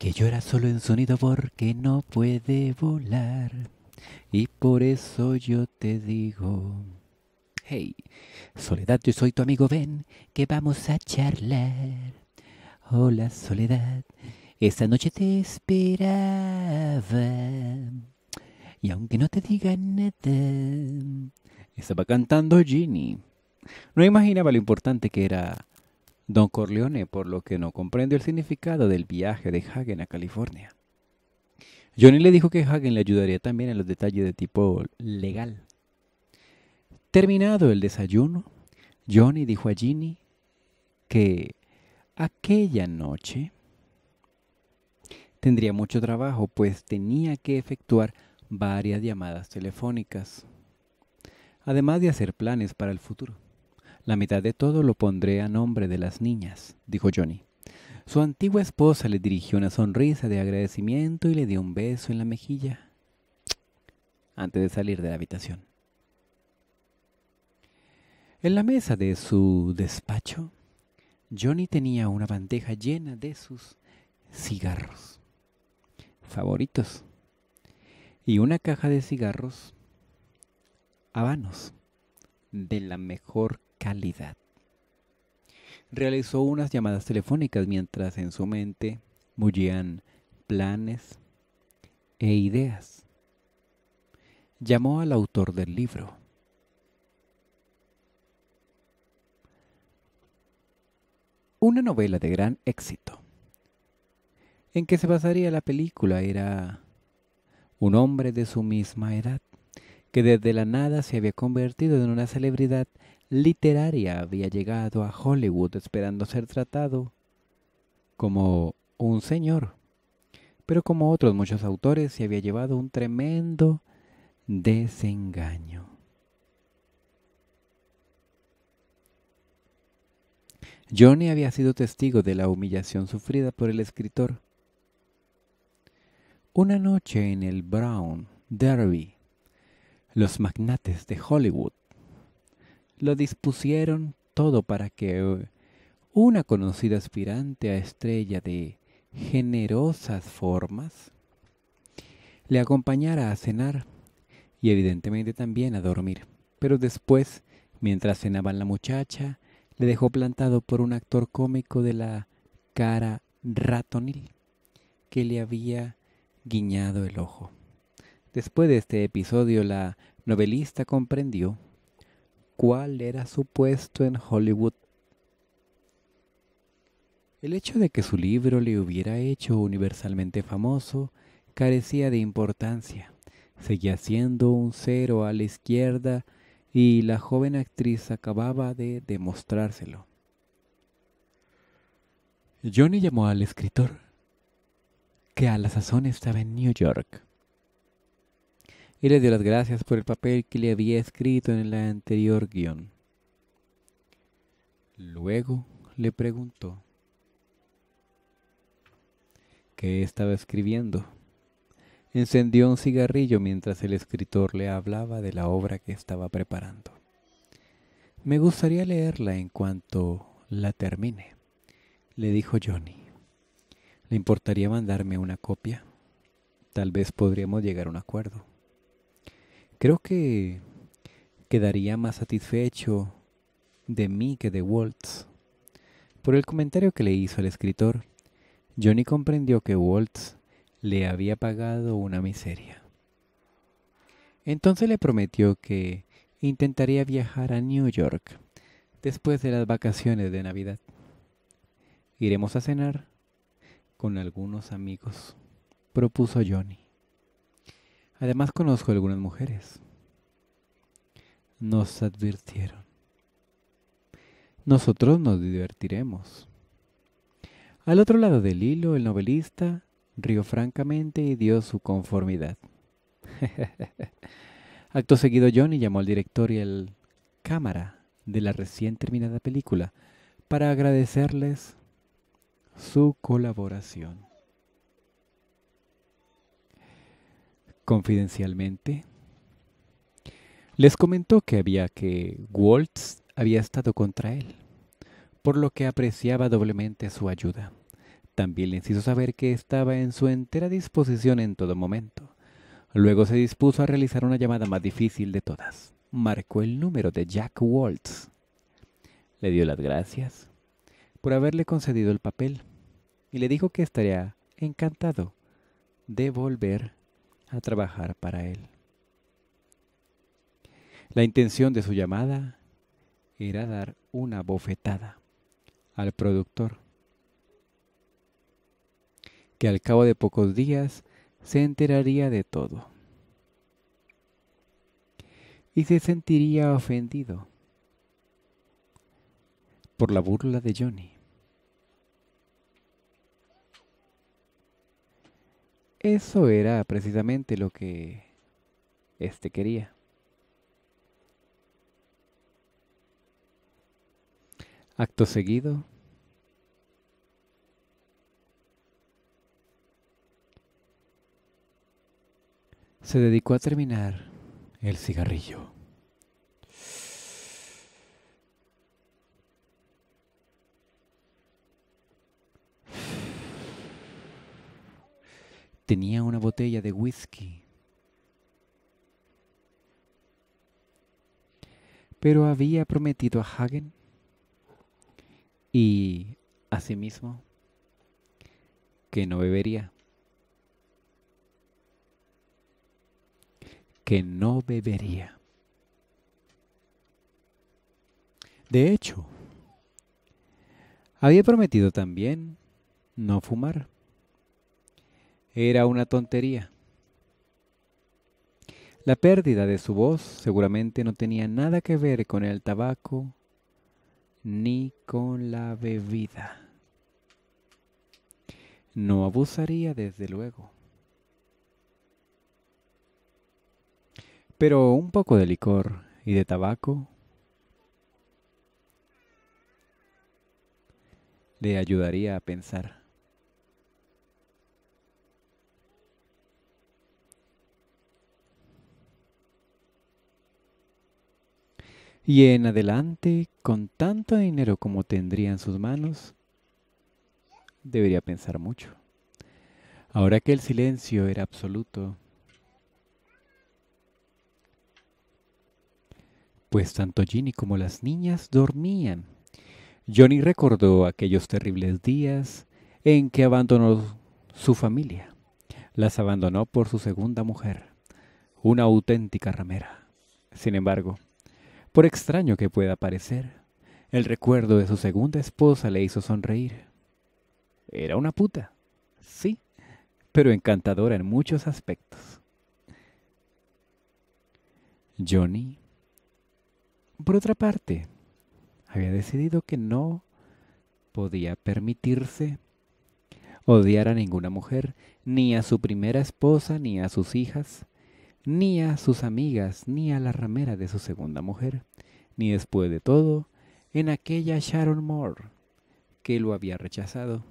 que llora solo en sonido porque no puede volar. Y por eso yo te digo, hey, Soledad, yo soy tu amigo, ven, que vamos a charlar. Hola, Soledad, esta noche te esperaba. Y aunque no te diga nada, estaba cantando Ginny. No imaginaba lo importante que era Don Corleone, por lo que no comprendió el significado del viaje de Hagen a California. Johnny le dijo que Hagen le ayudaría también en los detalles de tipo legal. Terminado el desayuno, Johnny dijo a Ginny que aquella noche tendría mucho trabajo, pues tenía que efectuar varias llamadas telefónicas, además de hacer planes para el futuro. La mitad de todo lo pondré a nombre de las niñas, dijo Johnny. Su antigua esposa le dirigió una sonrisa de agradecimiento y le dio un beso en la mejilla antes de salir de la habitación. En la mesa de su despacho, Johnny tenía una bandeja llena de sus cigarros favoritos y una caja de cigarros habanos de la mejor calidad. Realizó unas llamadas telefónicas mientras en su mente mullían planes e ideas. Llamó al autor del libro. Una novela de gran éxito. En que se basaría la película era un hombre de su misma edad, que desde la nada se había convertido en una celebridad literaria había llegado a Hollywood esperando ser tratado como un señor. Pero como otros muchos autores se había llevado un tremendo desengaño. Johnny había sido testigo de la humillación sufrida por el escritor. Una noche en el Brown Derby, los magnates de Hollywood lo dispusieron todo para que uh, una conocida aspirante a estrella de generosas formas le acompañara a cenar y evidentemente también a dormir. Pero después, mientras cenaban la muchacha, le dejó plantado por un actor cómico de la cara ratonil que le había guiñado el ojo. Después de este episodio, la novelista comprendió cuál era su puesto en Hollywood. El hecho de que su libro le hubiera hecho universalmente famoso carecía de importancia. Seguía siendo un cero a la izquierda y la joven actriz acababa de demostrárselo. Johnny llamó al escritor, que a la sazón estaba en New York y le dio las gracias por el papel que le había escrito en el anterior guión. Luego le preguntó qué estaba escribiendo. Encendió un cigarrillo mientras el escritor le hablaba de la obra que estaba preparando. Me gustaría leerla en cuanto la termine, le dijo Johnny. ¿Le importaría mandarme una copia? Tal vez podríamos llegar a un acuerdo. Creo que quedaría más satisfecho de mí que de Waltz. Por el comentario que le hizo el escritor, Johnny comprendió que Waltz le había pagado una miseria. Entonces le prometió que intentaría viajar a New York después de las vacaciones de Navidad. Iremos a cenar con algunos amigos, propuso Johnny. Además conozco algunas mujeres. Nos advirtieron. Nosotros nos divertiremos. Al otro lado del hilo, el novelista rió francamente y dio su conformidad. Acto seguido, Johnny llamó al director y al cámara de la recién terminada película para agradecerles su colaboración. Confidencialmente, les comentó que había que Waltz había estado contra él, por lo que apreciaba doblemente su ayuda. También les hizo saber que estaba en su entera disposición en todo momento. Luego se dispuso a realizar una llamada más difícil de todas. Marcó el número de Jack Waltz. Le dio las gracias por haberle concedido el papel y le dijo que estaría encantado de volver a trabajar para Él. La intención de su llamada era dar una bofetada al productor, que al cabo de pocos días se enteraría de todo y se sentiría ofendido por la burla de Johnny. Eso era precisamente lo que éste quería. Acto seguido, se dedicó a terminar el cigarrillo. tenía una botella de whisky. Pero había prometido a Hagen y a sí mismo que no bebería. Que no bebería. De hecho, había prometido también no fumar era una tontería. La pérdida de su voz seguramente no tenía nada que ver con el tabaco ni con la bebida. No abusaría desde luego. Pero un poco de licor y de tabaco le ayudaría a pensar. y en adelante, con tanto dinero como tendría en sus manos, debería pensar mucho. Ahora que el silencio era absoluto, pues tanto Ginny como las niñas dormían. Johnny recordó aquellos terribles días en que abandonó su familia. Las abandonó por su segunda mujer, una auténtica ramera. Sin embargo, por extraño que pueda parecer. El recuerdo de su segunda esposa le hizo sonreír. Era una puta, sí, pero encantadora en muchos aspectos. Johnny, por otra parte, había decidido que no podía permitirse odiar a ninguna mujer, ni a su primera esposa, ni a sus hijas, ni a sus amigas, ni a la ramera de su segunda mujer, ni después de todo, en aquella Sharon Moore, que lo había rechazado.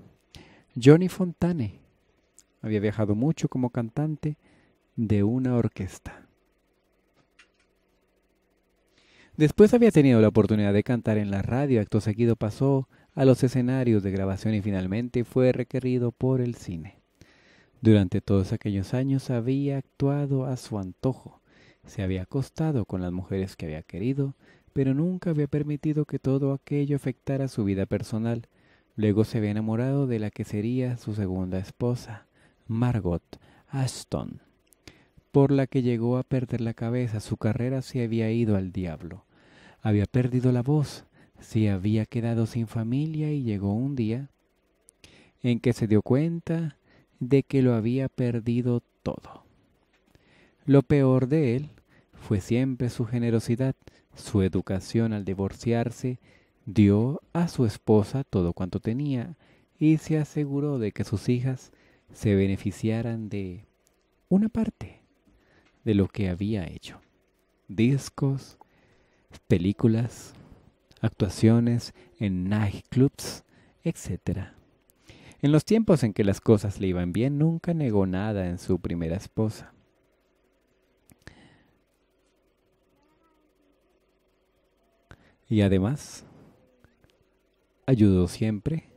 Johnny Fontane había viajado mucho como cantante de una orquesta. Después había tenido la oportunidad de cantar en la radio, acto seguido pasó a los escenarios de grabación y finalmente fue requerido por el cine. Durante todos aquellos años había actuado a su antojo, se había acostado con las mujeres que había querido, pero nunca había permitido que todo aquello afectara su vida personal. Luego se había enamorado de la que sería su segunda esposa, Margot Ashton, por la que llegó a perder la cabeza, su carrera se había ido al diablo. Había perdido la voz, se había quedado sin familia y llegó un día en que se dio cuenta de que lo había perdido todo. Lo peor de él fue siempre su generosidad, su educación al divorciarse, dio a su esposa todo cuanto tenía y se aseguró de que sus hijas se beneficiaran de una parte de lo que había hecho. Discos, películas, actuaciones en nightclubs, etc. En los tiempos en que las cosas le iban bien, nunca negó nada en su primera esposa. Y además, ayudó siempre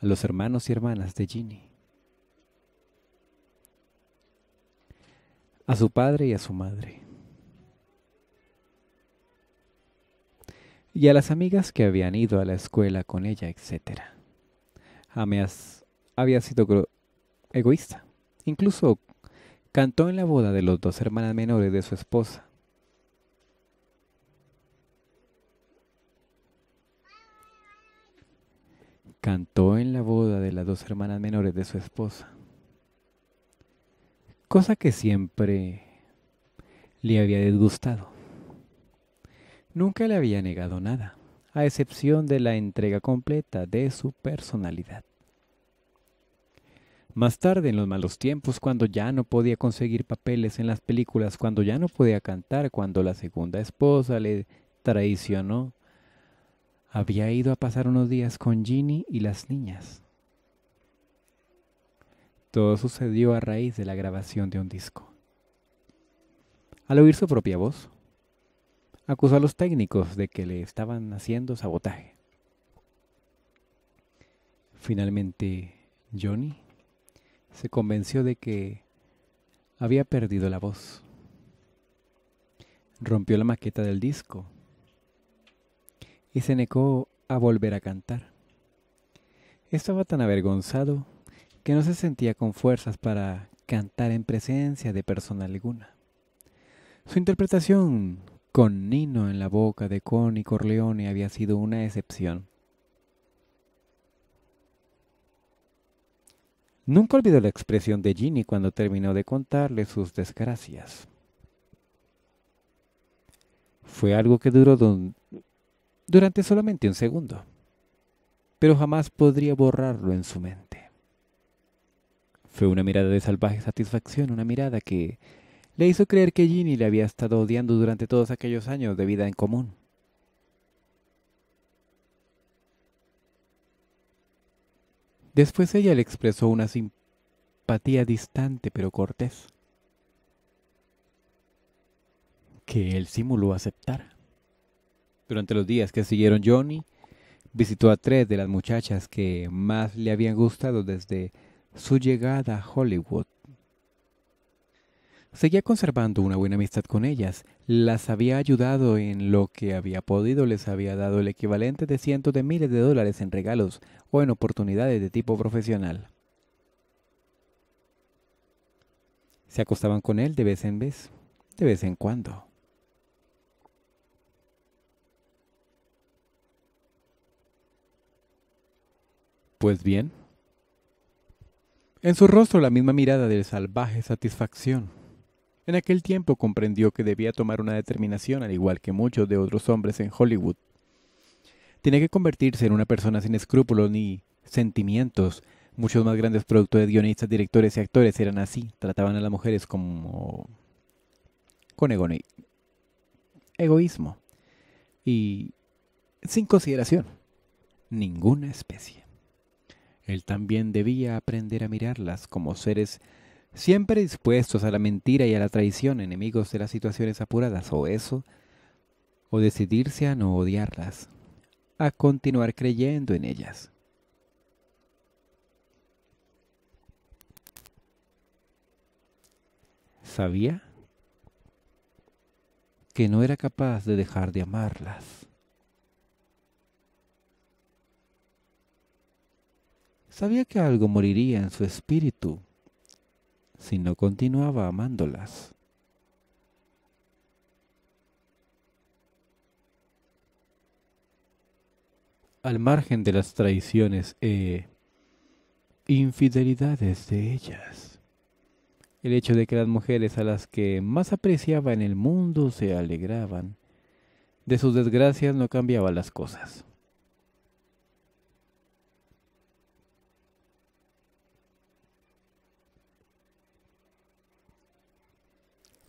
a los hermanos y hermanas de Ginny, a su padre y a su madre, y a las amigas que habían ido a la escuela con ella, etc. Ameas había sido egoísta. Incluso cantó en la boda de los dos hermanas menores de su esposa. Cantó en la boda de las dos hermanas menores de su esposa. Cosa que siempre le había disgustado. Nunca le había negado nada, a excepción de la entrega completa de su personalidad. Más tarde, en los malos tiempos, cuando ya no podía conseguir papeles en las películas, cuando ya no podía cantar, cuando la segunda esposa le traicionó, había ido a pasar unos días con Ginny y las niñas. Todo sucedió a raíz de la grabación de un disco. Al oír su propia voz, acusó a los técnicos de que le estaban haciendo sabotaje. Finalmente, Johnny se convenció de que había perdido la voz. Rompió la maqueta del disco y se negó a volver a cantar. Estaba tan avergonzado que no se sentía con fuerzas para cantar en presencia de persona alguna. Su interpretación con Nino en la boca de Connie Corleone había sido una excepción. Nunca olvidó la expresión de Ginny cuando terminó de contarle sus desgracias. Fue algo que duró durante solamente un segundo, pero jamás podría borrarlo en su mente. Fue una mirada de salvaje satisfacción, una mirada que le hizo creer que Ginny le había estado odiando durante todos aquellos años de vida en común. Después ella le expresó una simpatía distante pero cortés, que él simuló aceptar. Durante los días que siguieron Johnny, visitó a tres de las muchachas que más le habían gustado desde su llegada a Hollywood. Seguía conservando una buena amistad con ellas, las había ayudado en lo que había podido, les había dado el equivalente de cientos de miles de dólares en regalos o en oportunidades de tipo profesional. Se acostaban con él de vez en vez, de vez en cuando. Pues bien, en su rostro la misma mirada de salvaje satisfacción. En aquel tiempo comprendió que debía tomar una determinación al igual que muchos de otros hombres en Hollywood. Tenía que convertirse en una persona sin escrúpulos ni sentimientos. Muchos más grandes productos de guionistas, directores y actores eran así. Trataban a las mujeres como... con egoísmo. Y sin consideración. Ninguna especie. Él también debía aprender a mirarlas como seres siempre dispuestos a la mentira y a la traición, enemigos de las situaciones apuradas o eso, o decidirse a no odiarlas, a continuar creyendo en ellas. Sabía que no era capaz de dejar de amarlas. Sabía que algo moriría en su espíritu si no continuaba amándolas. Al margen de las traiciones e infidelidades de ellas, el hecho de que las mujeres a las que más apreciaba en el mundo se alegraban de sus desgracias no cambiaba las cosas.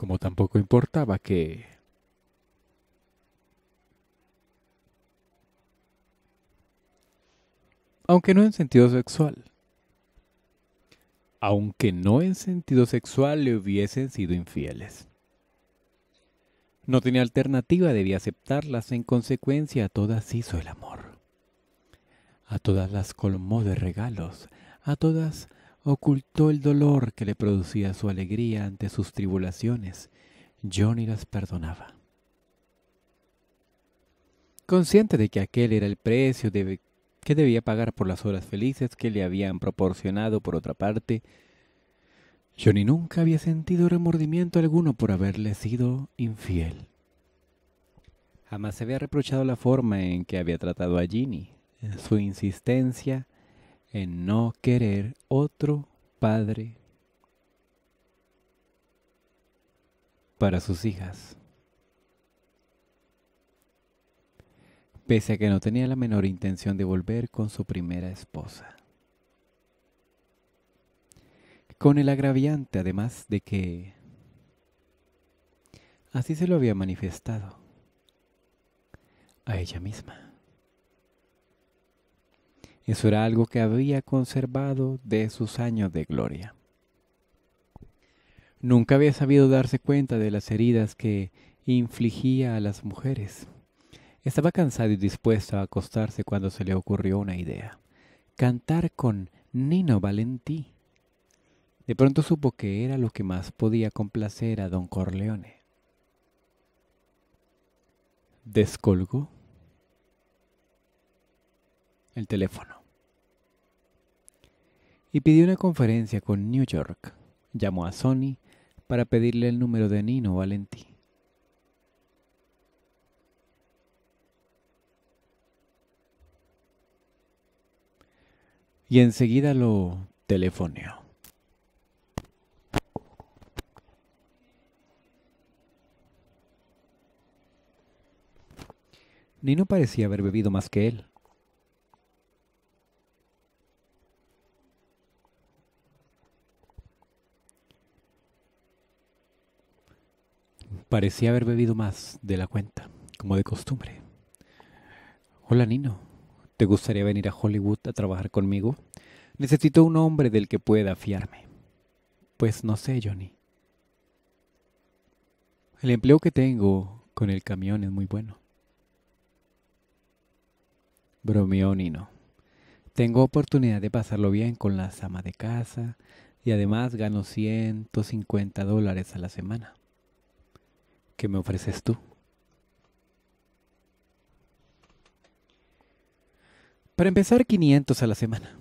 como tampoco importaba que aunque no en sentido sexual. Aunque no en sentido sexual le hubiesen sido infieles. No tenía alternativa, debía aceptarlas. En consecuencia, a todas hizo el amor. A todas las colmó de regalos. A todas ocultó el dolor que le producía su alegría ante sus tribulaciones. Johnny las perdonaba. Consciente de que aquel era el precio que debía pagar por las horas felices que le habían proporcionado por otra parte, Johnny nunca había sentido remordimiento alguno por haberle sido infiel. Jamás se había reprochado la forma en que había tratado a Ginny, su insistencia en no querer otro padre para sus hijas. Pese a que no tenía la menor intención de volver con su primera esposa. Con el agraviante, además de que así se lo había manifestado a ella misma. Eso era algo que había conservado de sus años de gloria. Nunca había sabido darse cuenta de las heridas que infligía a las mujeres. Estaba cansado y dispuesto a acostarse cuando se le ocurrió una idea. Cantar con Nino Valentí. De pronto supo que era lo que más podía complacer a don Corleone. Descolgó el teléfono. Y pidió una conferencia con New York. Llamó a Sony para pedirle el número de Nino Valentí. Y enseguida lo telefoneó. Nino parecía haber bebido más que él. Parecía haber bebido más de la cuenta, como de costumbre. Hola Nino, ¿te gustaría venir a Hollywood a trabajar conmigo? Necesito un hombre del que pueda fiarme. Pues no sé, Johnny. El empleo que tengo con el camión es muy bueno. Bromeó Nino. Tengo oportunidad de pasarlo bien con la ama de casa y además gano 150 dólares a la semana. ¿Qué me ofreces tú. Para empezar, 500 a la semana.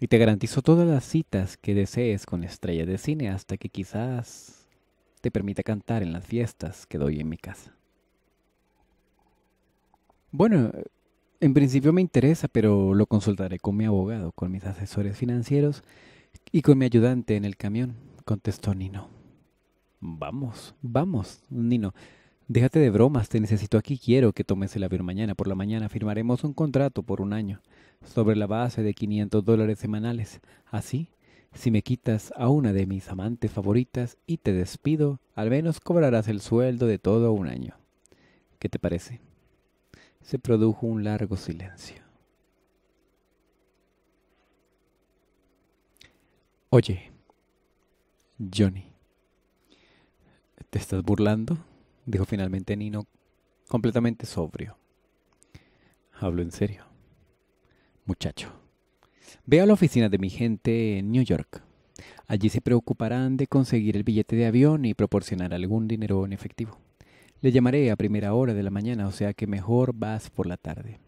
Y te garantizo todas las citas que desees con estrella de cine hasta que quizás te permita cantar en las fiestas que doy en mi casa. Bueno, en principio me interesa, pero lo consultaré con mi abogado, con mis asesores financieros y con mi ayudante en el camión, contestó Nino. Vamos, vamos, Nino. Déjate de bromas, te necesito aquí, quiero que tomes el avión mañana. Por la mañana firmaremos un contrato por un año, sobre la base de 500 dólares semanales. Así, si me quitas a una de mis amantes favoritas y te despido, al menos cobrarás el sueldo de todo un año. ¿Qué te parece? Se produjo un largo silencio. Oye, Johnny, ¿Te estás burlando? dijo finalmente Nino, completamente sobrio. Hablo en serio. Muchacho, ve a la oficina de mi gente en New York. Allí se preocuparán de conseguir el billete de avión y proporcionar algún dinero en efectivo. Le llamaré a primera hora de la mañana, o sea que mejor vas por la tarde.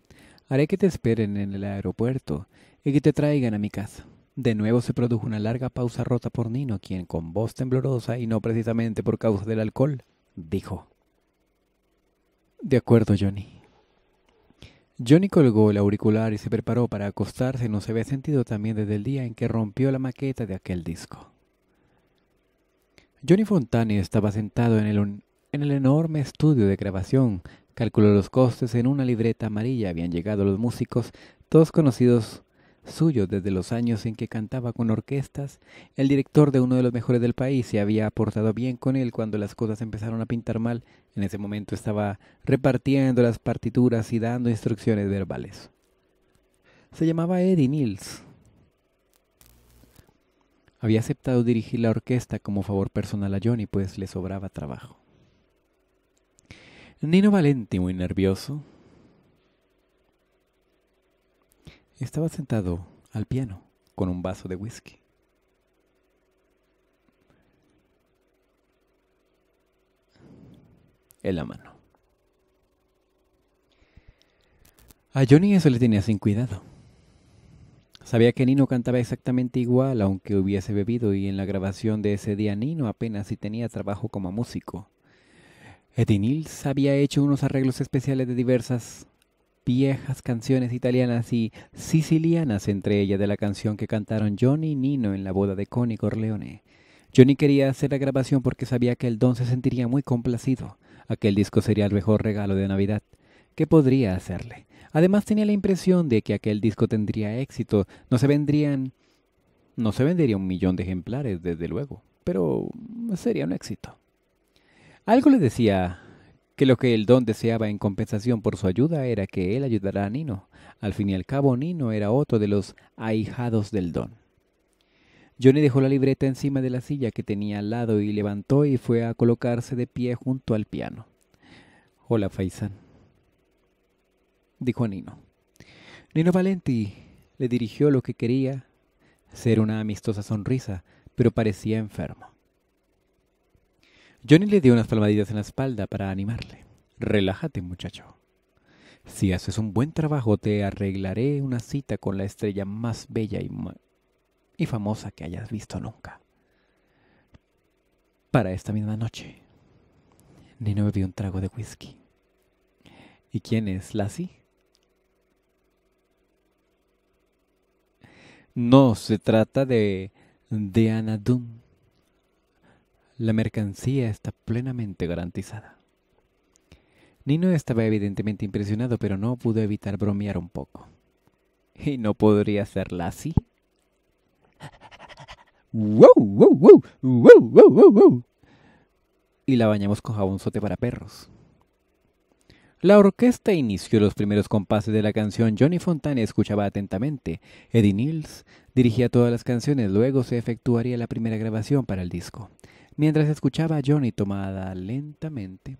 Haré que te esperen en el aeropuerto y que te traigan a mi casa. De nuevo se produjo una larga pausa rota por Nino, quien con voz temblorosa y no precisamente por causa del alcohol, dijo. De acuerdo, Johnny. Johnny colgó el auricular y se preparó para acostarse, no se había sentido también desde el día en que rompió la maqueta de aquel disco. Johnny Fontani estaba sentado en el, en el enorme estudio de grabación, calculó los costes en una libreta amarilla, habían llegado los músicos, todos conocidos suyo desde los años en que cantaba con orquestas, el director de uno de los mejores del país se había aportado bien con él cuando las cosas empezaron a pintar mal. En ese momento estaba repartiendo las partituras y dando instrucciones verbales. Se llamaba Eddie nils Había aceptado dirigir la orquesta como favor personal a Johnny, pues le sobraba trabajo. Nino Valenti, muy nervioso, Estaba sentado al piano con un vaso de whisky. En la mano. A Johnny eso le tenía sin cuidado. Sabía que Nino cantaba exactamente igual aunque hubiese bebido y en la grabación de ese día Nino apenas si tenía trabajo como músico. Eddie Nils había hecho unos arreglos especiales de diversas viejas canciones italianas y sicilianas, entre ellas de la canción que cantaron Johnny y Nino en la boda de Connie Corleone. Johnny quería hacer la grabación porque sabía que el don se sentiría muy complacido. Aquel disco sería el mejor regalo de Navidad. ¿Qué podría hacerle? Además tenía la impresión de que aquel disco tendría éxito. No se vendrían... No se vendería un millón de ejemplares, desde luego, pero sería un éxito. Algo le decía que lo que el don deseaba en compensación por su ayuda era que él ayudara a Nino. Al fin y al cabo, Nino era otro de los ahijados del don. Johnny dejó la libreta encima de la silla que tenía al lado y levantó y fue a colocarse de pie junto al piano. Hola, Faisan, dijo Nino. Nino Valenti le dirigió lo que quería ser una amistosa sonrisa, pero parecía enfermo. Johnny le dio unas palmaditas en la espalda para animarle. Relájate, muchacho. Si haces un buen trabajo, te arreglaré una cita con la estrella más bella y, famosa que hayas visto nunca. Para esta misma noche, Nino bebió un trago de whisky. ¿Y quién es Lassie? No, se trata de, de Anna la mercancía está plenamente garantizada. Nino estaba evidentemente impresionado, pero no pudo evitar bromear un poco. ¿Y no podría hacerla así? ¡Wow, wow, wow! ¡Wow, wow, wow, Y la bañamos con jabonzote para perros. La orquesta inició los primeros compases de la canción. Johnny Fontane escuchaba atentamente. Eddie Nils dirigía todas las canciones. Luego se efectuaría la primera grabación para el disco. Mientras escuchaba a Johnny tomada lentamente,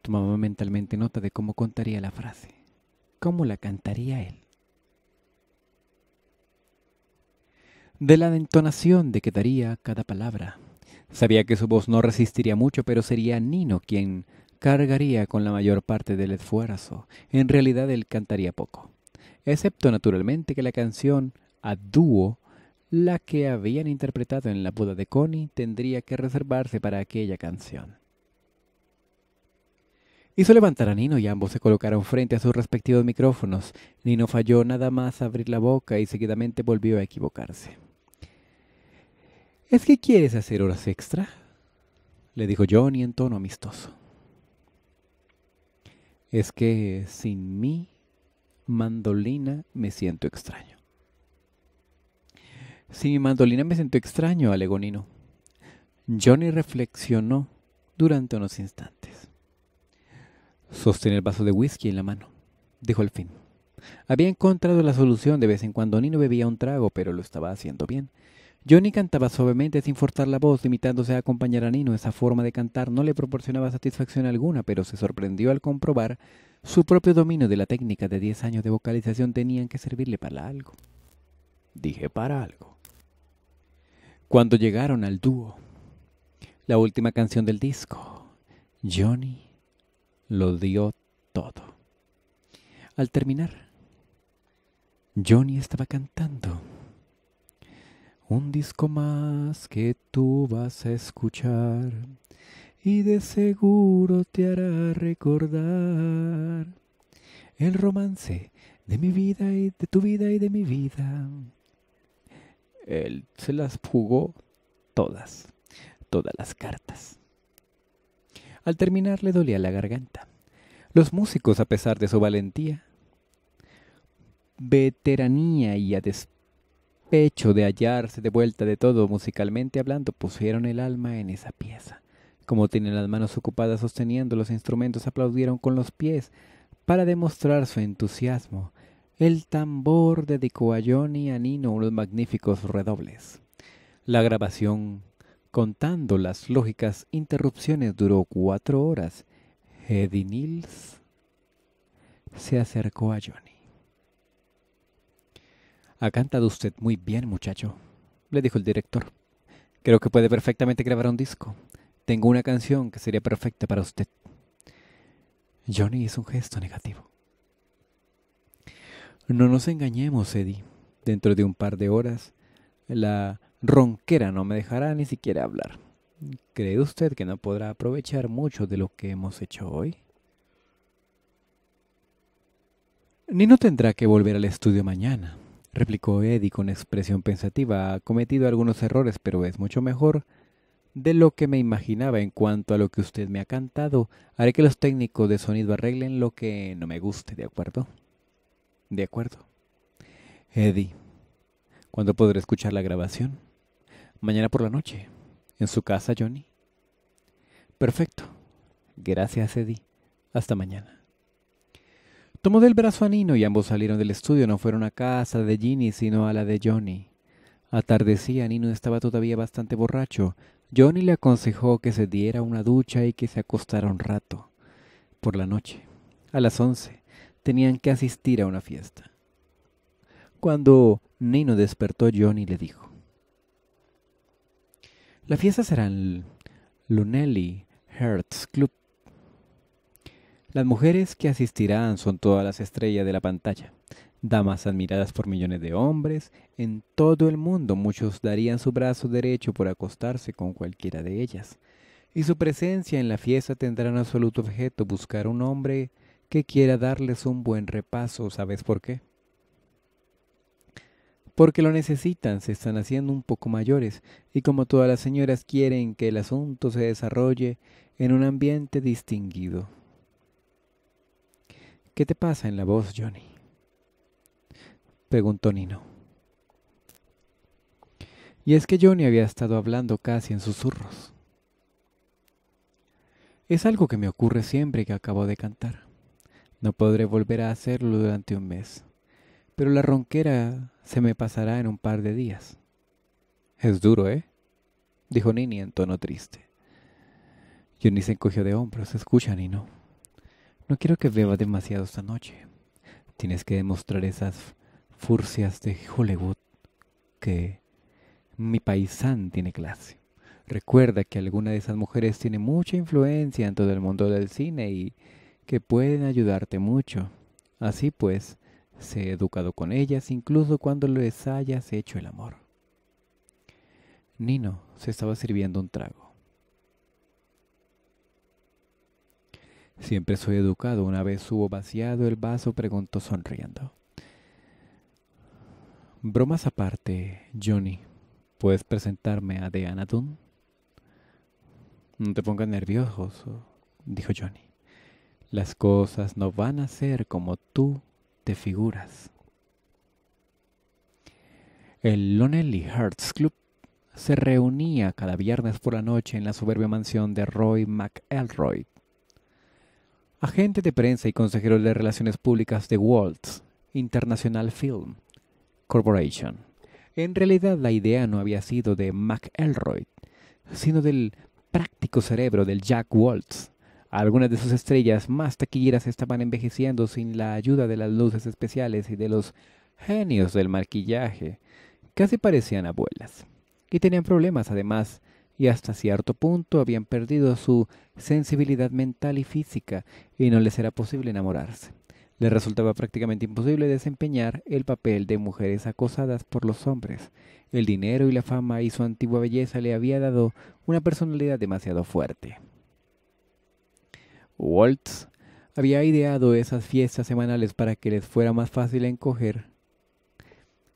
tomaba mentalmente nota de cómo contaría la frase, cómo la cantaría él. De la entonación de que daría cada palabra. Sabía que su voz no resistiría mucho, pero sería Nino quien cargaría con la mayor parte del esfuerzo. En realidad él cantaría poco, excepto naturalmente que la canción a dúo la que habían interpretado en la boda de Connie tendría que reservarse para aquella canción. Hizo levantar a Nino y ambos se colocaron frente a sus respectivos micrófonos. Nino falló nada más abrir la boca y seguidamente volvió a equivocarse. ¿Es que quieres hacer horas extra? le dijo Johnny en tono amistoso. Es que sin mi mandolina me siento extraño. Si mi mandolina me sentó extraño, alegó Nino. Johnny reflexionó durante unos instantes. Sostener el vaso de whisky en la mano, dijo al fin. Había encontrado la solución de vez en cuando Nino bebía un trago, pero lo estaba haciendo bien. Johnny cantaba suavemente sin forzar la voz, limitándose a acompañar a Nino. Esa forma de cantar no le proporcionaba satisfacción alguna, pero se sorprendió al comprobar su propio dominio de la técnica de diez años de vocalización tenían que servirle para algo. Dije para algo cuando llegaron al dúo. La última canción del disco, Johnny lo dio todo. Al terminar, Johnny estaba cantando. Un disco más que tú vas a escuchar y de seguro te hará recordar el romance de mi vida y de tu vida y de mi vida él se las jugó todas, todas las cartas. Al terminar le dolía la garganta. Los músicos, a pesar de su valentía, veteranía y a despecho de hallarse de vuelta de todo musicalmente hablando, pusieron el alma en esa pieza. Como tienen las manos ocupadas sosteniendo los instrumentos, aplaudieron con los pies para demostrar su entusiasmo el tambor dedicó a Johnny a Nino unos magníficos redobles. La grabación, contando las lógicas interrupciones, duró cuatro horas. Eddie Nils se acercó a Johnny. Ha cantado usted muy bien, muchacho, le dijo el director. Creo que puede perfectamente grabar un disco. Tengo una canción que sería perfecta para usted. Johnny hizo un gesto negativo. No nos engañemos, Eddie. Dentro de un par de horas, la ronquera no me dejará ni siquiera hablar. ¿Cree usted que no podrá aprovechar mucho de lo que hemos hecho hoy? Ni no tendrá que volver al estudio mañana, replicó Eddie con expresión pensativa. Ha cometido algunos errores, pero es mucho mejor de lo que me imaginaba en cuanto a lo que usted me ha cantado. Haré que los técnicos de sonido arreglen lo que no me guste, ¿de acuerdo? De acuerdo. Eddie, ¿cuándo podré escuchar la grabación? Mañana por la noche. ¿En su casa, Johnny? Perfecto. Gracias, Eddie. Hasta mañana. Tomó del brazo a Nino y ambos salieron del estudio. No fueron a casa de Ginny, sino a la de Johnny. Atardecía, Nino estaba todavía bastante borracho. Johnny le aconsejó que se diera una ducha y que se acostara un rato. Por la noche, a las once tenían que asistir a una fiesta. Cuando Nino despertó, Johnny le dijo, La fiesta será en Lunelli Hertz Club. Las mujeres que asistirán son todas las estrellas de la pantalla, damas admiradas por millones de hombres en todo el mundo. Muchos darían su brazo derecho por acostarse con cualquiera de ellas. Y su presencia en la fiesta tendrá un absoluto objeto, buscar un hombre que quiera darles un buen repaso. ¿Sabes por qué? Porque lo necesitan, se están haciendo un poco mayores y como todas las señoras quieren que el asunto se desarrolle en un ambiente distinguido. ¿Qué te pasa en la voz, Johnny? preguntó Nino. Y es que Johnny había estado hablando casi en susurros. Es algo que me ocurre siempre que acabo de cantar. No podré volver a hacerlo durante un mes, pero la ronquera se me pasará en un par de días. Es duro, ¿eh? dijo Nini en tono triste. Johnny se encogió de hombros. Escucha, Nino. No quiero que bebas demasiado esta noche. Tienes que demostrar esas furcias de Hollywood que mi paisán tiene clase. Recuerda que alguna de esas mujeres tiene mucha influencia en todo el mundo del cine y que pueden ayudarte mucho. Así pues, sé educado con ellas incluso cuando les hayas hecho el amor. Nino se estaba sirviendo un trago. Siempre soy educado. Una vez hubo vaciado el vaso, preguntó sonriendo. Bromas aparte, Johnny, ¿puedes presentarme a Dunn? No te pongas nervioso, dijo Johnny. Las cosas no van a ser como tú te figuras. El Lonely Hearts Club se reunía cada viernes por la noche en la soberbia mansión de Roy McElroy, agente de prensa y consejero de relaciones públicas de Waltz International Film Corporation. En realidad la idea no había sido de McElroy, sino del práctico cerebro del Jack Waltz, algunas de sus estrellas más taquilleras estaban envejeciendo sin la ayuda de las luces especiales y de los genios del maquillaje. Casi parecían abuelas. Y tenían problemas además, y hasta cierto punto habían perdido su sensibilidad mental y física, y no les era posible enamorarse. Les resultaba prácticamente imposible desempeñar el papel de mujeres acosadas por los hombres. El dinero y la fama y su antigua belleza le había dado una personalidad demasiado fuerte. Waltz había ideado esas fiestas semanales para que les fuera más fácil encoger.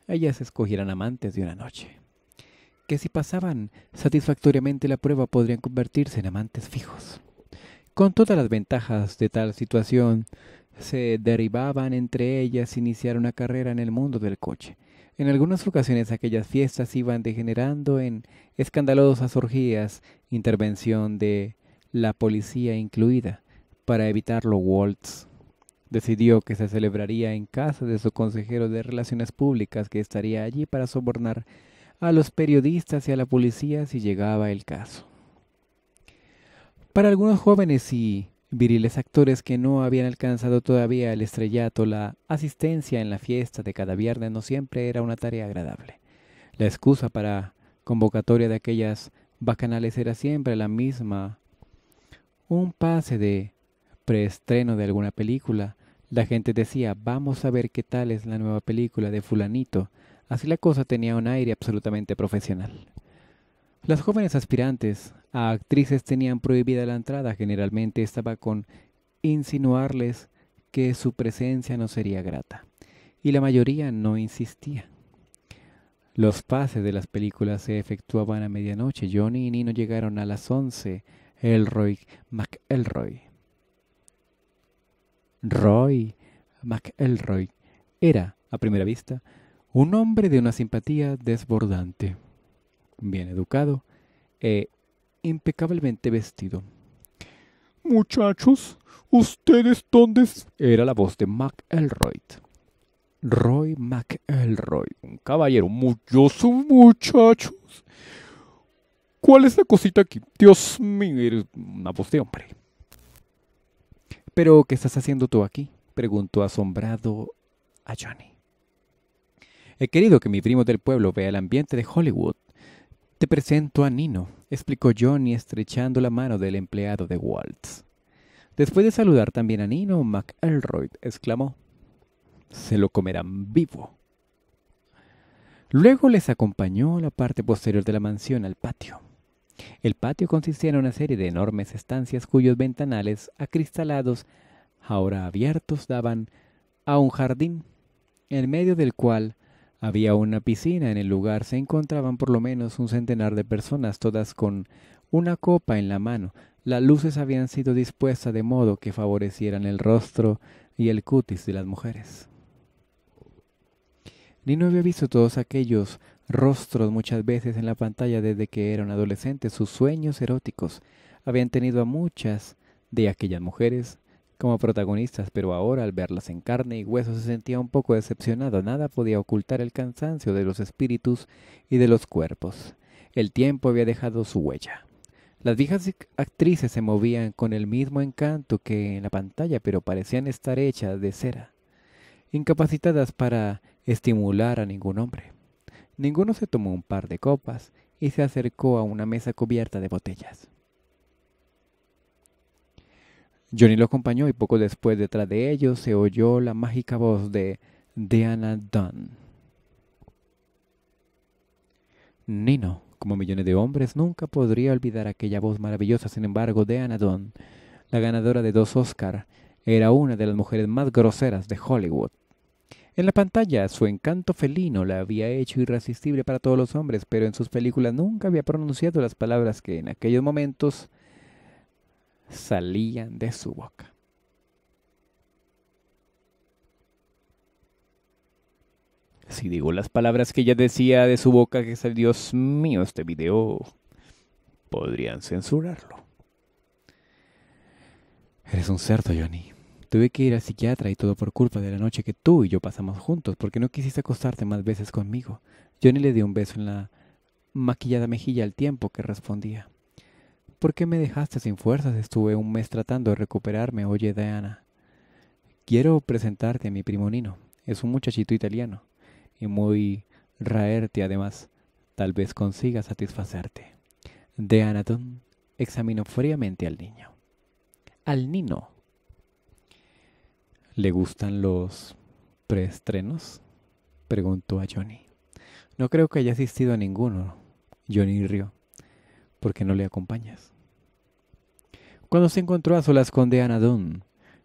Ellas escogieran amantes de una noche, que si pasaban satisfactoriamente la prueba podrían convertirse en amantes fijos. Con todas las ventajas de tal situación, se derribaban entre ellas iniciar una carrera en el mundo del coche. En algunas ocasiones aquellas fiestas iban degenerando en escandalosas orgías, intervención de la policía incluida. Para evitarlo, Waltz decidió que se celebraría en casa de su consejero de Relaciones Públicas que estaría allí para sobornar a los periodistas y a la policía si llegaba el caso. Para algunos jóvenes y viriles actores que no habían alcanzado todavía el estrellato, la asistencia en la fiesta de cada viernes no siempre era una tarea agradable. La excusa para convocatoria de aquellas bacanales era siempre la misma, un pase de preestreno de alguna película, la gente decía, vamos a ver qué tal es la nueva película de fulanito. Así la cosa tenía un aire absolutamente profesional. Las jóvenes aspirantes a actrices tenían prohibida la entrada, generalmente estaba con insinuarles que su presencia no sería grata, y la mayoría no insistía. Los pases de las películas se efectuaban a medianoche. Johnny y Nino llegaron a las once. Elroy McElroy Roy McElroy era, a primera vista, un hombre de una simpatía desbordante, bien educado e impecablemente vestido. Muchachos, ¿ustedes dónde? Era la voz de McElroy. Roy McElroy, un caballero mulloso, muchachos. ¿Cuál es la cosita aquí? Dios mío, eres una voz de hombre. ¿Pero qué estás haciendo tú aquí? preguntó asombrado a Johnny. He querido que mi primo del pueblo vea el ambiente de Hollywood. Te presento a Nino, explicó Johnny estrechando la mano del empleado de Waltz. Después de saludar también a Nino, McElroy exclamó, Se lo comerán vivo. Luego les acompañó a la parte posterior de la mansión al patio. El patio consistía en una serie de enormes estancias cuyos ventanales acristalados, ahora abiertos, daban a un jardín, en medio del cual había una piscina. En el lugar se encontraban por lo menos un centenar de personas, todas con una copa en la mano. Las luces habían sido dispuestas de modo que favorecieran el rostro y el cutis de las mujeres. ni no había visto todos aquellos rostros muchas veces en la pantalla desde que eran adolescentes. Sus sueños eróticos habían tenido a muchas de aquellas mujeres como protagonistas, pero ahora al verlas en carne y hueso se sentía un poco decepcionado. Nada podía ocultar el cansancio de los espíritus y de los cuerpos. El tiempo había dejado su huella. Las viejas actrices se movían con el mismo encanto que en la pantalla, pero parecían estar hechas de cera, incapacitadas para estimular a ningún hombre. Ninguno se tomó un par de copas y se acercó a una mesa cubierta de botellas. Johnny lo acompañó y poco después detrás de ellos se oyó la mágica voz de Diana Dunn. Nino, como millones de hombres, nunca podría olvidar aquella voz maravillosa. Sin embargo, Diana Dunn, la ganadora de dos Oscar, era una de las mujeres más groseras de Hollywood. En la pantalla, su encanto felino la había hecho irresistible para todos los hombres, pero en sus películas nunca había pronunciado las palabras que en aquellos momentos salían de su boca. Si digo las palabras que ella decía de su boca, que es el Dios mío, este video, podrían censurarlo. Eres un cerdo, Johnny. Tuve que ir al psiquiatra y todo por culpa de la noche que tú y yo pasamos juntos, porque no quisiste acostarte más veces conmigo. Yo Johnny le di un beso en la maquillada mejilla al tiempo que respondía. ¿Por qué me dejaste sin fuerzas? Estuve un mes tratando de recuperarme, oye Diana. Quiero presentarte a mi primo Nino. Es un muchachito italiano y muy raerte además. Tal vez consiga satisfacerte. De Anatón examinó fríamente al niño. Al Nino ¿Le gustan los preestrenos? Preguntó a Johnny. No creo que haya asistido a ninguno. Johnny rió. ¿Por qué no le acompañas? Cuando se encontró a solas con Deanna Dunn,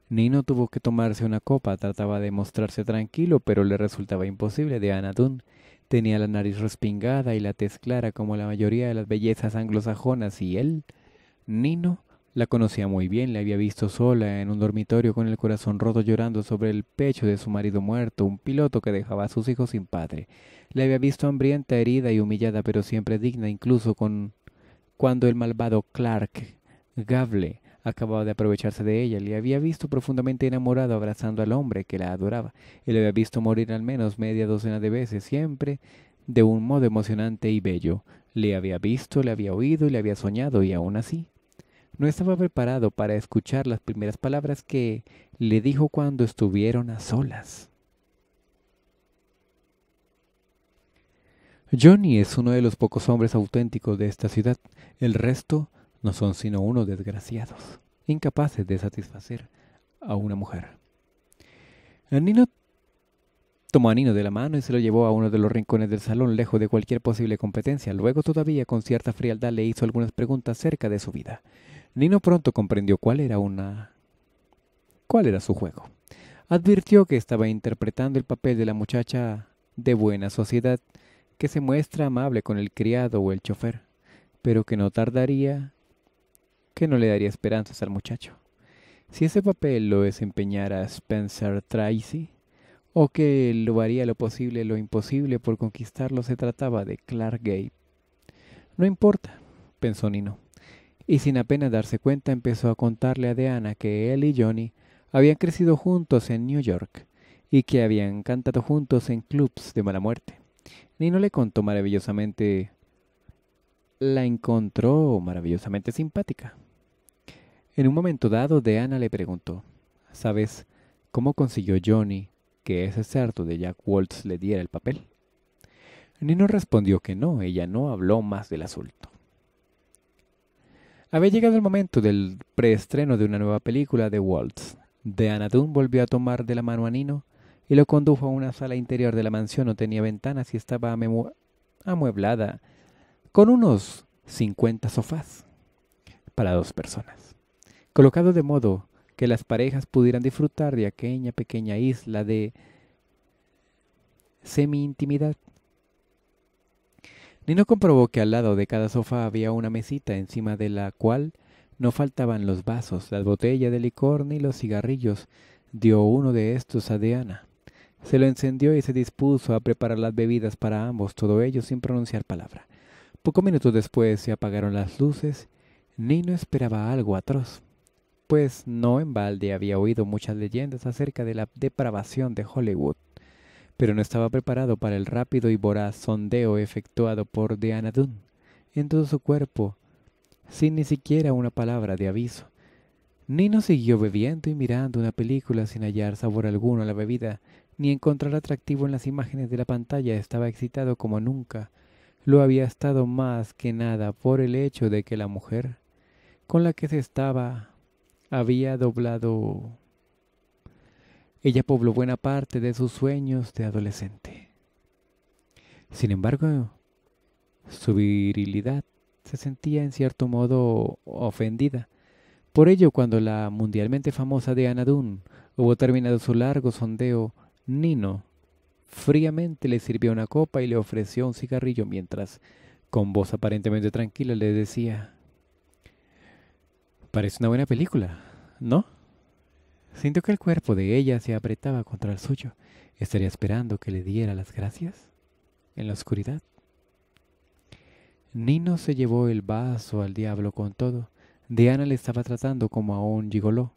Nino tuvo que tomarse una copa. Trataba de mostrarse tranquilo, pero le resultaba imposible. Deanna Dunn tenía la nariz respingada y la tez clara como la mayoría de las bellezas anglosajonas y él, Nino, la conocía muy bien, la había visto sola en un dormitorio con el corazón roto llorando sobre el pecho de su marido muerto, un piloto que dejaba a sus hijos sin padre. La había visto hambrienta, herida y humillada, pero siempre digna, incluso con cuando el malvado Clark Gable acababa de aprovecharse de ella, le había visto profundamente enamorado abrazando al hombre que la adoraba, y le había visto morir al menos media docena de veces, siempre de un modo emocionante y bello. Le había visto, le había oído y le había soñado, y aún así no estaba preparado para escuchar las primeras palabras que le dijo cuando estuvieron a solas. Johnny es uno de los pocos hombres auténticos de esta ciudad. El resto no son sino unos desgraciados, incapaces de satisfacer a una mujer. Nino tomó a Nino de la mano y se lo llevó a uno de los rincones del salón, lejos de cualquier posible competencia. Luego todavía, con cierta frialdad, le hizo algunas preguntas acerca de su vida. Nino pronto comprendió cuál era una cuál era su juego. Advirtió que estaba interpretando el papel de la muchacha de buena sociedad que se muestra amable con el criado o el chofer, pero que no tardaría, que no le daría esperanzas al muchacho. Si ese papel lo desempeñara Spencer Tracy, o que lo haría lo posible, lo imposible por conquistarlo, se trataba de Clark Gabe. No importa, pensó Nino y sin apenas darse cuenta empezó a contarle a Deana que él y Johnny habían crecido juntos en New York y que habían cantado juntos en clubs de mala muerte. Nino le contó maravillosamente... La encontró maravillosamente simpática. En un momento dado, Deanna le preguntó, ¿sabes cómo consiguió Johnny que ese cerdo de Jack Waltz le diera el papel? Nino respondió que no, ella no habló más del asunto. Había llegado el momento del preestreno de una nueva película de Waltz. De Dunn volvió a tomar de la mano a Nino y lo condujo a una sala interior de la mansión. No tenía ventanas y estaba amueblada con unos 50 sofás para dos personas, colocado de modo que las parejas pudieran disfrutar de aquella pequeña isla de semi-intimidad. Nino comprobó que al lado de cada sofá había una mesita encima de la cual no faltaban los vasos, las botellas de licor ni los cigarrillos. Dio uno de estos a Diana. Se lo encendió y se dispuso a preparar las bebidas para ambos, todo ello sin pronunciar palabra. Pocos minutos después se apagaron las luces. Nino esperaba algo atroz, pues no en balde había oído muchas leyendas acerca de la depravación de Hollywood pero no estaba preparado para el rápido y voraz sondeo efectuado por Deanna Dunn en todo su cuerpo, sin ni siquiera una palabra de aviso. Nino siguió bebiendo y mirando una película sin hallar sabor alguno a la bebida, ni encontrar atractivo en las imágenes de la pantalla. Estaba excitado como nunca. Lo había estado más que nada por el hecho de que la mujer con la que se estaba había doblado ella pobló buena parte de sus sueños de adolescente. Sin embargo, su virilidad se sentía en cierto modo ofendida. Por ello, cuando la mundialmente famosa Diana Dunn hubo terminado su largo sondeo, Nino fríamente le sirvió una copa y le ofreció un cigarrillo mientras, con voz aparentemente tranquila, le decía, Parece una buena película, ¿no? Sintió que el cuerpo de ella se apretaba contra el suyo. ¿Estaría esperando que le diera las gracias? En la oscuridad. Nino se llevó el vaso al diablo con todo. Diana le estaba tratando como a un gigoló.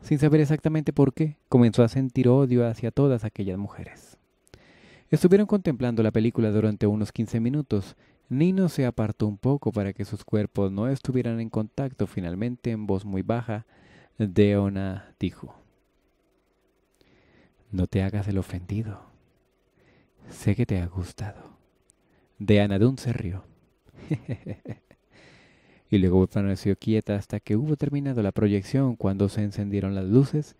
Sin saber exactamente por qué, comenzó a sentir odio hacia todas aquellas mujeres. Estuvieron contemplando la película durante unos 15 minutos. Nino se apartó un poco para que sus cuerpos no estuvieran en contacto. Finalmente, en voz muy baja, Deona dijo, No te hagas el ofendido, sé que te ha gustado. Deana se rió. y luego permaneció quieta hasta que hubo terminado la proyección cuando se encendieron las luces.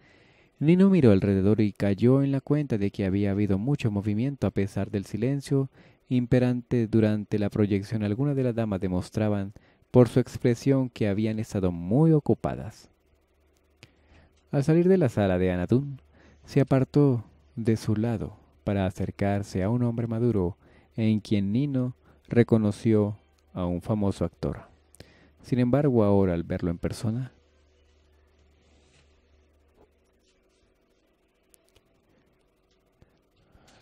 Nino miró alrededor y cayó en la cuenta de que había habido mucho movimiento a pesar del silencio imperante durante la proyección. Algunas de las damas demostraban por su expresión que habían estado muy ocupadas. Al salir de la sala de Anatún, se apartó de su lado para acercarse a un hombre maduro en quien Nino reconoció a un famoso actor. Sin embargo, ahora al verlo en persona,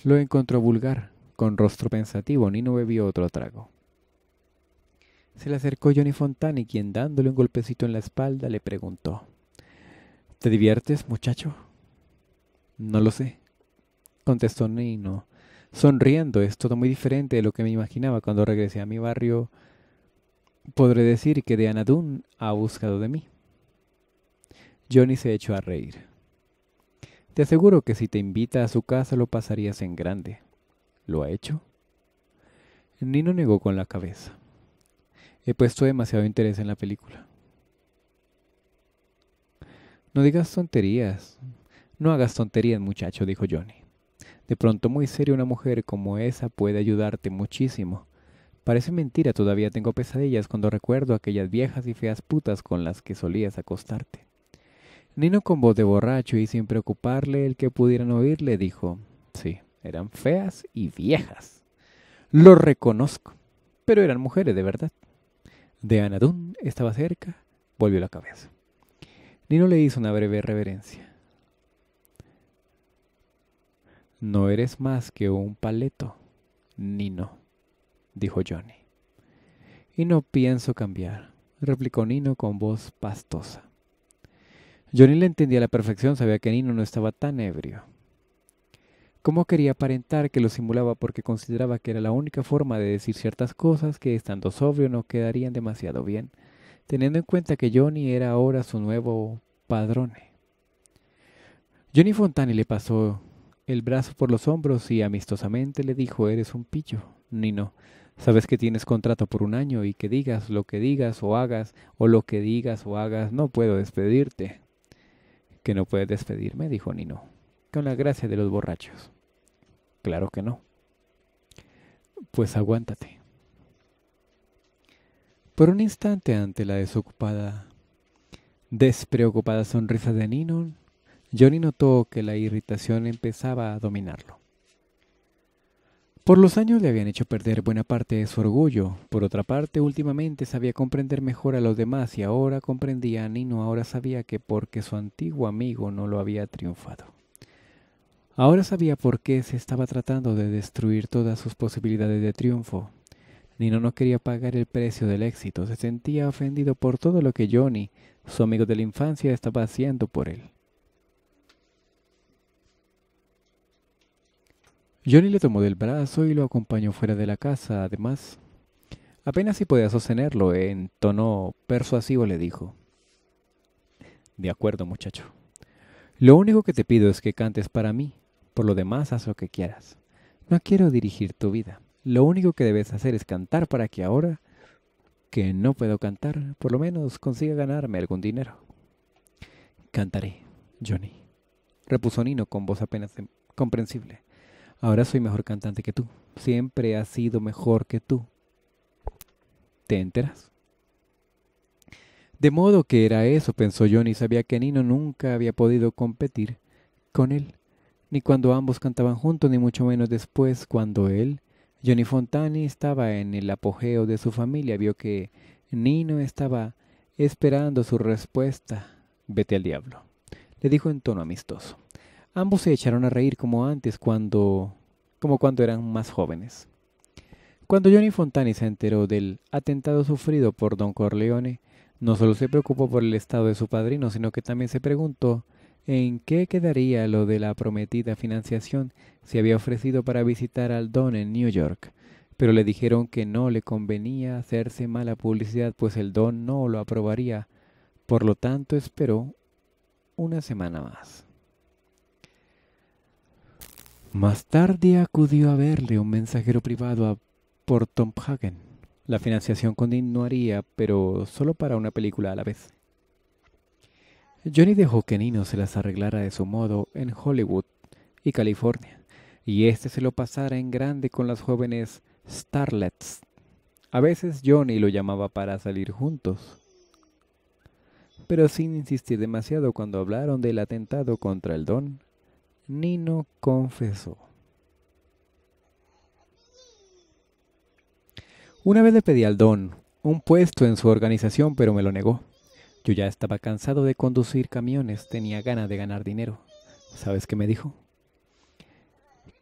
lo encontró vulgar, con rostro pensativo. Nino bebió otro trago. Se le acercó Johnny Fontani, quien dándole un golpecito en la espalda le preguntó. ¿Te diviertes, muchacho? No lo sé, contestó Nino, sonriendo. Es todo muy diferente de lo que me imaginaba cuando regresé a mi barrio. Podré decir que de Dunn ha buscado de mí. Johnny se echó a reír. Te aseguro que si te invita a su casa lo pasarías en grande. ¿Lo ha hecho? Nino negó con la cabeza. He puesto demasiado interés en la película. No digas tonterías. No hagas tonterías, muchacho, dijo Johnny. De pronto, muy serio, una mujer como esa puede ayudarte muchísimo. Parece mentira, todavía tengo pesadillas cuando recuerdo aquellas viejas y feas putas con las que solías acostarte. Nino con voz de borracho y sin preocuparle el que pudieran oírle dijo, sí, eran feas y viejas. Lo reconozco, pero eran mujeres de verdad. De Anadún estaba cerca, volvió la cabeza. Nino le hizo una breve reverencia. No eres más que un paleto, Nino, dijo Johnny. Y no pienso cambiar, replicó Nino con voz pastosa. Johnny le entendía a la perfección, sabía que Nino no estaba tan ebrio. ¿Cómo quería aparentar que lo simulaba porque consideraba que era la única forma de decir ciertas cosas que estando sobrio no quedarían demasiado bien? teniendo en cuenta que Johnny era ahora su nuevo padrone. Johnny Fontani le pasó el brazo por los hombros y amistosamente le dijo, eres un pillo, Nino. Sabes que tienes contrato por un año y que digas lo que digas o hagas o lo que digas o hagas, no puedo despedirte. Que no puedes despedirme, dijo Nino, con la gracia de los borrachos. Claro que no. Pues aguántate. Por un instante ante la desocupada, despreocupada sonrisa de Nino, Johnny notó que la irritación empezaba a dominarlo. Por los años le habían hecho perder buena parte de su orgullo. Por otra parte, últimamente sabía comprender mejor a los demás y ahora comprendía a Nino, ahora sabía que porque su antiguo amigo no lo había triunfado. Ahora sabía por qué se estaba tratando de destruir todas sus posibilidades de triunfo. Nino no quería pagar el precio del éxito. Se sentía ofendido por todo lo que Johnny, su amigo de la infancia, estaba haciendo por él. Johnny le tomó del brazo y lo acompañó fuera de la casa. Además, apenas si podía sostenerlo, en tono persuasivo le dijo. De acuerdo, muchacho. Lo único que te pido es que cantes para mí. Por lo demás, haz lo que quieras. No quiero dirigir tu vida. Lo único que debes hacer es cantar para que ahora que no puedo cantar, por lo menos consiga ganarme algún dinero. Cantaré, Johnny, repuso Nino con voz apenas em, comprensible. Ahora soy mejor cantante que tú. Siempre has sido mejor que tú. ¿Te enteras? De modo que era eso, pensó Johnny. Sabía que Nino nunca había podido competir con él, ni cuando ambos cantaban juntos, ni mucho menos después cuando él Johnny Fontani estaba en el apogeo de su familia, vio que Nino estaba esperando su respuesta. Vete al diablo, le dijo en tono amistoso. Ambos se echaron a reír como antes cuando como cuando eran más jóvenes. Cuando Johnny Fontani se enteró del atentado sufrido por Don Corleone, no solo se preocupó por el estado de su padrino, sino que también se preguntó ¿En qué quedaría lo de la prometida financiación? Se había ofrecido para visitar al Don en New York, pero le dijeron que no le convenía hacerse mala publicidad, pues el Don no lo aprobaría. Por lo tanto, esperó una semana más. Más tarde acudió a verle un mensajero privado a Hagen. La financiación continuaría, pero solo para una película a la vez. Johnny dejó que Nino se las arreglara de su modo en Hollywood y California, y este se lo pasara en grande con las jóvenes starlets. A veces Johnny lo llamaba para salir juntos, pero sin insistir demasiado cuando hablaron del atentado contra el don, Nino confesó. Una vez le pedí al don un puesto en su organización, pero me lo negó. Yo ya estaba cansado de conducir camiones, tenía ganas de ganar dinero. ¿Sabes qué me dijo?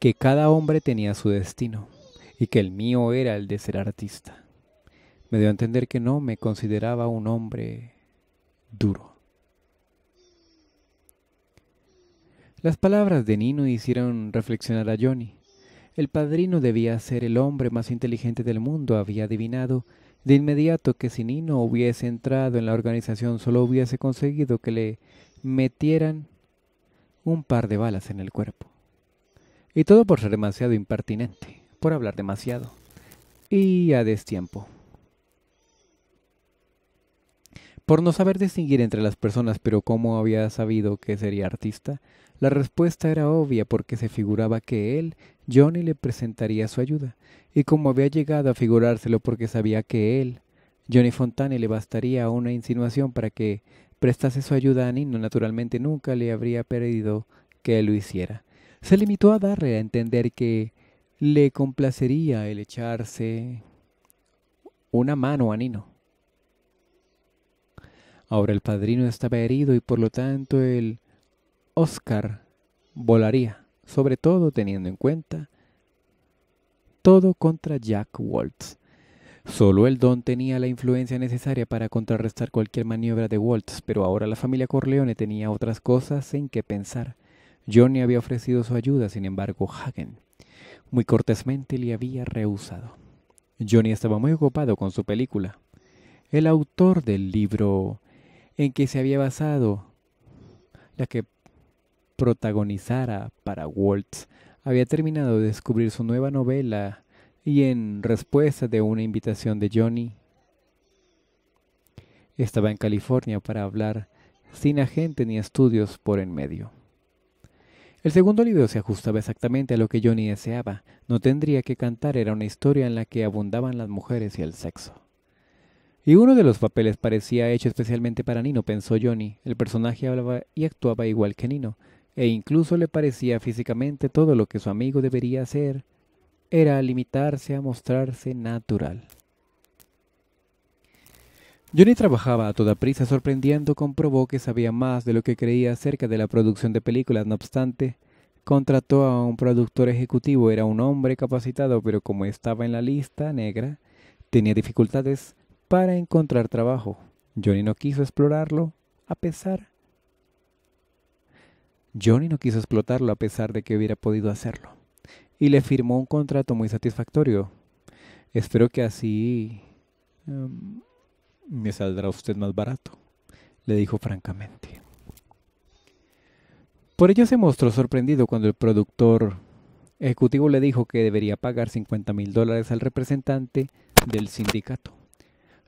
Que cada hombre tenía su destino y que el mío era el de ser artista. Me dio a entender que no me consideraba un hombre duro. Las palabras de Nino hicieron reflexionar a Johnny. El padrino debía ser el hombre más inteligente del mundo, había adivinado de inmediato que si Nino hubiese entrado en la organización solo hubiese conseguido que le metieran un par de balas en el cuerpo. Y todo por ser demasiado impertinente, por hablar demasiado. Y a destiempo. Por no saber distinguir entre las personas, pero cómo había sabido que sería artista, la respuesta era obvia porque se figuraba que él Johnny le presentaría su ayuda, y como había llegado a figurárselo porque sabía que él, Johnny Fontane, le bastaría una insinuación para que prestase su ayuda a Nino, naturalmente nunca le habría pedido que lo hiciera. Se limitó a darle a entender que le complacería el echarse una mano a Nino. Ahora el padrino estaba herido y por lo tanto el Oscar volaría sobre todo teniendo en cuenta todo contra Jack Waltz. Solo el don tenía la influencia necesaria para contrarrestar cualquier maniobra de Waltz, pero ahora la familia Corleone tenía otras cosas en que pensar. Johnny había ofrecido su ayuda, sin embargo, Hagen muy cortésmente le había rehusado. Johnny estaba muy ocupado con su película. El autor del libro en que se había basado, la que protagonizara para Waltz. Había terminado de descubrir su nueva novela y en respuesta de una invitación de Johnny, estaba en California para hablar sin agente ni estudios por en medio. El segundo libro se ajustaba exactamente a lo que Johnny deseaba. No tendría que cantar, era una historia en la que abundaban las mujeres y el sexo. Y uno de los papeles parecía hecho especialmente para Nino, pensó Johnny. El personaje hablaba y actuaba igual que Nino, e incluso le parecía físicamente todo lo que su amigo debería hacer era limitarse a mostrarse natural. Johnny trabajaba a toda prisa sorprendiendo comprobó que sabía más de lo que creía acerca de la producción de películas, no obstante, contrató a un productor ejecutivo, era un hombre capacitado, pero como estaba en la lista negra, tenía dificultades para encontrar trabajo. Johnny no quiso explorarlo, a pesar Johnny no quiso explotarlo a pesar de que hubiera podido hacerlo, y le firmó un contrato muy satisfactorio. Espero que así em, me saldrá usted más barato, le dijo francamente. Por ello se mostró sorprendido cuando el productor ejecutivo le dijo que debería pagar 50 mil dólares al representante del sindicato.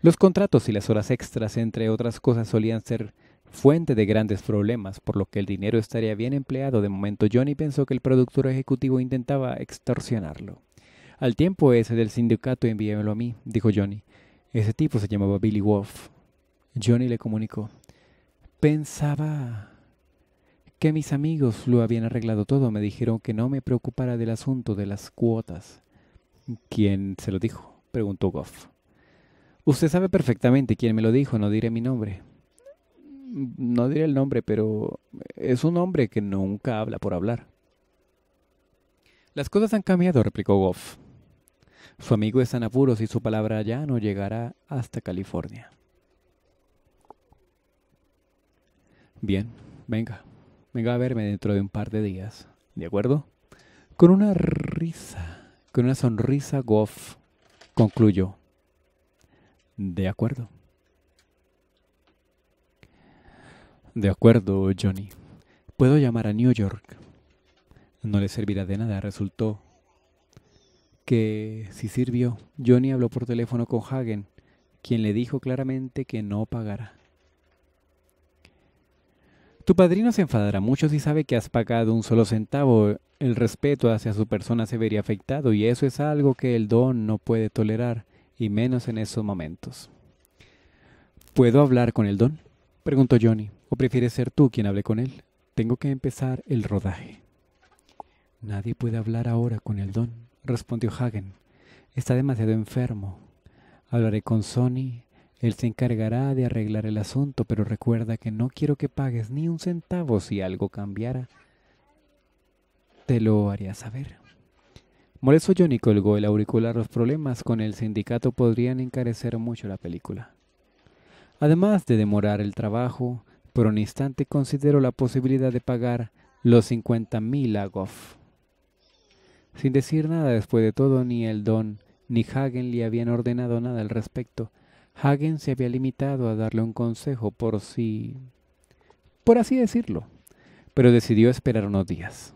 Los contratos y las horas extras, entre otras cosas, solían ser fuente de grandes problemas, por lo que el dinero estaría bien empleado. De momento Johnny pensó que el productor ejecutivo intentaba extorsionarlo. Al tiempo ese del sindicato envíamelo a mí, dijo Johnny. Ese tipo se llamaba Billy Wolf. Johnny le comunicó. Pensaba que mis amigos lo habían arreglado todo. Me dijeron que no me preocupara del asunto de las cuotas. ¿Quién se lo dijo? preguntó Goff. Usted sabe perfectamente quién me lo dijo, no diré mi nombre no diré el nombre, pero es un hombre que nunca habla por hablar. Las cosas han cambiado, replicó Goff. Su amigo en apuros y su palabra ya no llegará hasta California. Bien, venga, venga a verme dentro de un par de días, ¿de acuerdo? Con una risa, con una sonrisa, Goff concluyó. De acuerdo. De acuerdo, Johnny. Puedo llamar a New York. No le servirá de nada, resultó. Que si sirvió. Johnny habló por teléfono con Hagen, quien le dijo claramente que no pagará. Tu padrino se enfadará mucho si sabe que has pagado un solo centavo. El respeto hacia su persona se vería afectado y eso es algo que el don no puede tolerar, y menos en esos momentos. ¿Puedo hablar con el don? preguntó Johnny. ¿O prefieres ser tú quien hable con él? Tengo que empezar el rodaje. Nadie puede hablar ahora con el don, respondió Hagen. Está demasiado enfermo. Hablaré con Sony. Él se encargará de arreglar el asunto, pero recuerda que no quiero que pagues ni un centavo si algo cambiara. Te lo haría saber. Molesto Johnny colgó el auricular. Los problemas con el sindicato podrían encarecer mucho la película. Además de demorar el trabajo, por un instante consideró la posibilidad de pagar los 50.000 a Goff. Sin decir nada después de todo, ni el don ni Hagen le habían ordenado nada al respecto. Hagen se había limitado a darle un consejo por sí, por así decirlo, pero decidió esperar unos días.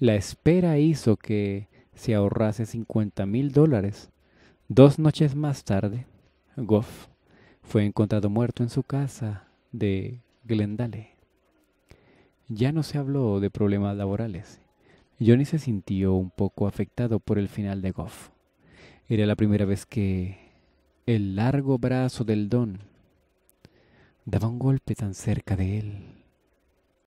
La espera hizo que se ahorrase cincuenta mil dólares. Dos noches más tarde, Goff fue encontrado muerto en su casa de Glendale. Ya no se habló de problemas laborales. Johnny se sintió un poco afectado por el final de Goff. Era la primera vez que el largo brazo del don daba un golpe tan cerca de él